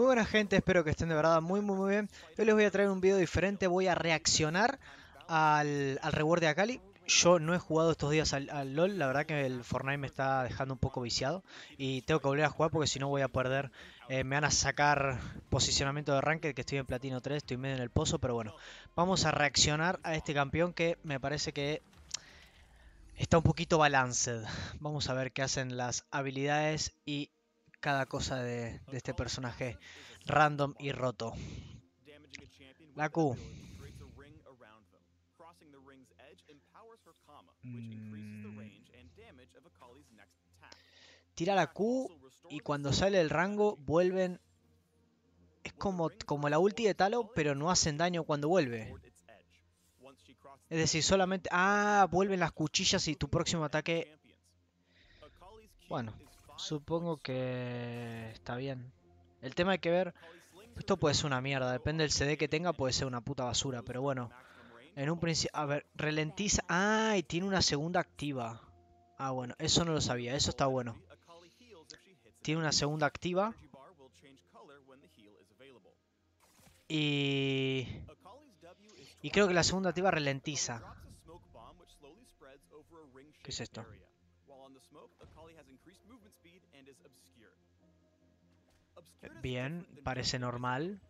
Muy buena gente, espero que estén de verdad muy muy muy bien. yo les voy a traer un video diferente, voy a reaccionar al, reward de Akali. Yo no he jugado estos días al, LOL, la verdad que el Fortnite me está dejando un poco viciado y tengo que volver a jugar porque si no voy a perder, eh, me van a sacar posicionamiento de ranked que estoy en platino 3, estoy medio en el pozo, pero bueno, vamos a reaccionar a este campeón que me parece que está un poquito balanced. Vamos a ver qué hacen las habilidades y cada cosa de, este personaje random y roto. La Q. Mm. Tira la Q y cuando sale el rango vuelven... Es como, como la ulti de Talo, pero no hacen daño cuando vuelve. Es decir, solamente... Ah, vuelven las cuchillas y tu próximo ataque... Bueno, Supongo que está bien. El tema hay que ver... Esto puede ser una mierda, depende del CD que tenga, puede ser una puta basura, pero bueno. En un principio... A ver, ralentiza... ¡Ah! Y tiene una segunda activa. Ah, bueno, eso no lo sabía, eso está bueno. Tiene una segunda activa. Y... Y creo que la segunda activa ralentiza. ¿Qué es esto? Bien, parece normal.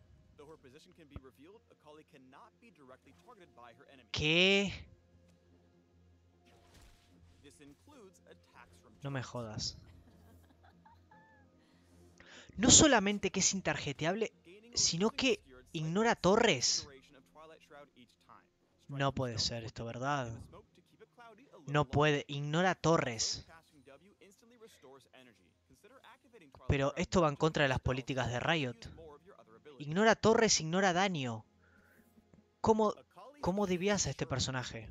¿Qué? No me jodas. No solamente que es intarjeteable, sino que ignora torres. No puede ser esto, ¿verdad? No puede, ignora torres. Pero esto va en contra de las políticas de Riot. Ignora torres, ignora daño. ¿Cómo, cómo a este personaje?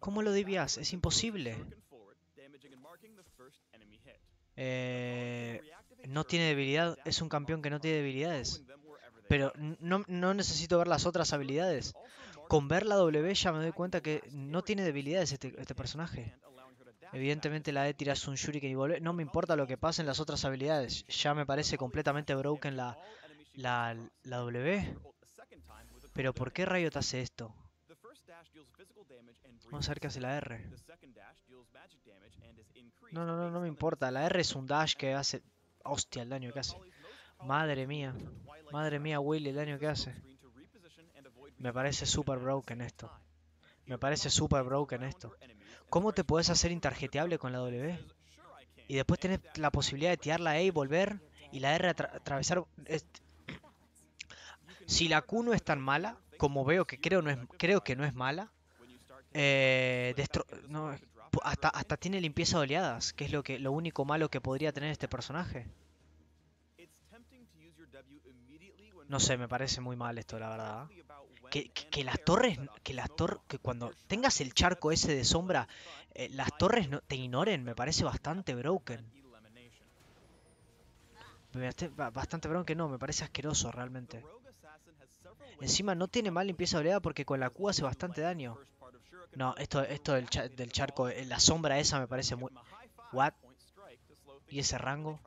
¿Cómo lo debías? Es imposible. Eh, no tiene debilidad. Es un campeón que no tiene debilidades. Pero no, necesito ver las otras habilidades. Con ver la W ya me doy cuenta que no tiene debilidades este, este personaje. Evidentemente la E tiras un shuriken y No me importa lo que pase en las otras habilidades. Ya me parece completamente broken la, la, la W. Pero ¿por qué rayo hace esto? Vamos a ver qué hace la R. No, no, no, no me importa. La R es un dash que hace... Hostia, el daño que hace. Madre mía. Madre mía, Willy, el daño que hace. Me parece super broken esto. Me parece super broken esto. ¿Cómo te puedes hacer intargeteable con la W? Y después tenés la posibilidad de tirar la E y volver y la R atravesar... Si la Q no es tan mala, como veo que creo, no es, creo que no es mala, eh, hasta, hasta tiene limpieza de oleadas, que es lo, que, lo único malo que podría tener este personaje. No sé, me parece muy mal esto, la verdad. ¿ah? Que, las torres, que las que cuando tengas el charco ese de sombra, eh, las torres no, te ignoren, me parece bastante broken. Bastante broken, no, me parece asqueroso realmente. Encima no tiene mal limpieza oleada porque con la Q hace bastante daño. No, esto, esto del, del charco, eh, la sombra esa me parece muy... What? ¿Y ese rango?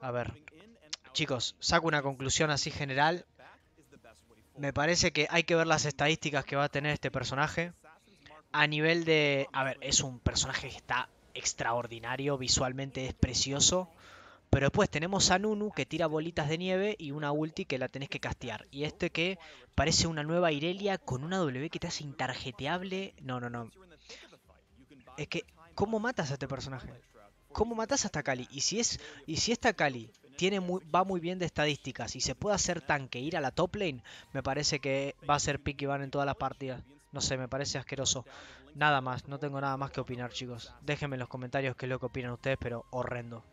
A ver, chicos, saco una conclusión así general. Me parece que hay que ver las estadísticas que va a tener este personaje. A nivel de... A ver, es un personaje que está extraordinario, visualmente es precioso. Pero después tenemos a Nunu que tira bolitas de nieve y una ulti que la tenés que castear. Y este que parece una nueva Irelia con una W que te hace intarjeteable. No, no, no. Es que, ¿cómo matas a este personaje? ¿Cómo matas a esta Y si es y si esta Cali tiene va muy bien de estadísticas y se puede hacer tanque, ir a la top lane, me parece que va a ser pick y van en todas las partidas. No sé, me parece asqueroso. Nada más, no tengo nada más que opinar, chicos. Déjenme en los comentarios qué es lo que opinan ustedes, pero horrendo.